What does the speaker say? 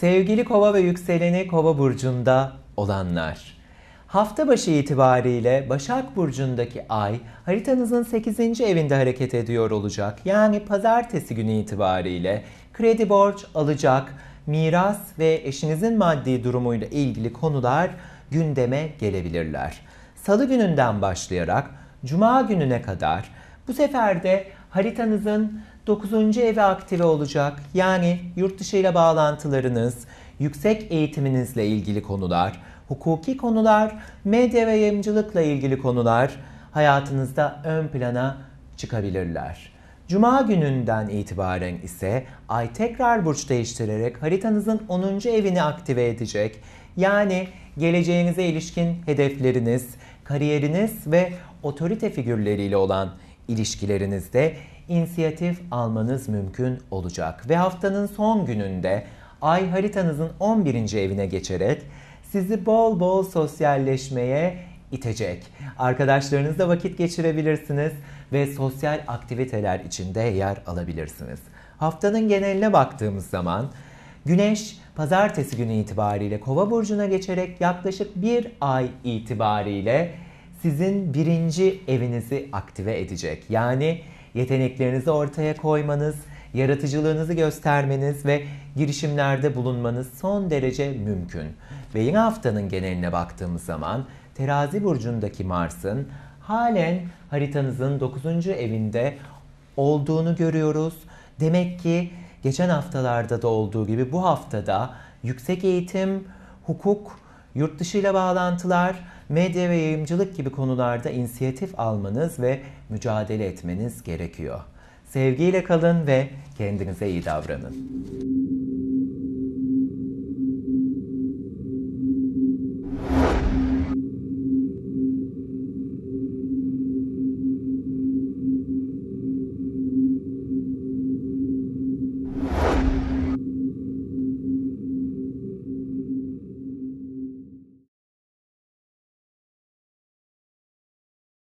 Sevgili kova ve yükseleni kova burcunda olanlar. Hafta başı itibariyle Başak Burcu'ndaki ay haritanızın 8. evinde hareket ediyor olacak. Yani pazartesi günü itibariyle kredi borç alacak, miras ve eşinizin maddi durumuyla ilgili konular gündeme gelebilirler. Salı gününden başlayarak cuma gününe kadar bu sefer de haritanızın 9. evi aktive olacak. Yani yurt dışı ile bağlantılarınız, yüksek eğitiminizle ilgili konular, hukuki konular, medya ve yayıncılıkla ilgili konular hayatınızda ön plana çıkabilirler. Cuma gününden itibaren ise ay tekrar burç değiştirerek haritanızın 10. evini aktive edecek. Yani geleceğinize ilişkin hedefleriniz, kariyeriniz ve otorite figürleriyle olan ilişkilerinizde inisiyatif almanız mümkün olacak. Ve haftanın son gününde ay haritanızın 11. evine geçerek sizi bol bol sosyalleşmeye itecek. Arkadaşlarınızla vakit geçirebilirsiniz ve sosyal aktiviteler içinde yer alabilirsiniz. Haftanın geneline baktığımız zaman Güneş pazartesi günü itibariyle Kova burcuna geçerek yaklaşık bir ay itibariyle sizin birinci evinizi aktive edecek. Yani yeteneklerinizi ortaya koymanız, yaratıcılığınızı göstermeniz ve girişimlerde bulunmanız son derece mümkün. Ve yine haftanın geneline baktığımız zaman terazi burcundaki Mars'ın halen haritanızın 9. evinde olduğunu görüyoruz. Demek ki geçen haftalarda da olduğu gibi bu haftada yüksek eğitim, hukuk, yurt dışı ile bağlantılar, medya ve yayımcılık gibi konularda inisiyatif almanız ve mücadele etmeniz gerekiyor. Sevgiyle kalın ve kendinize iyi davranın.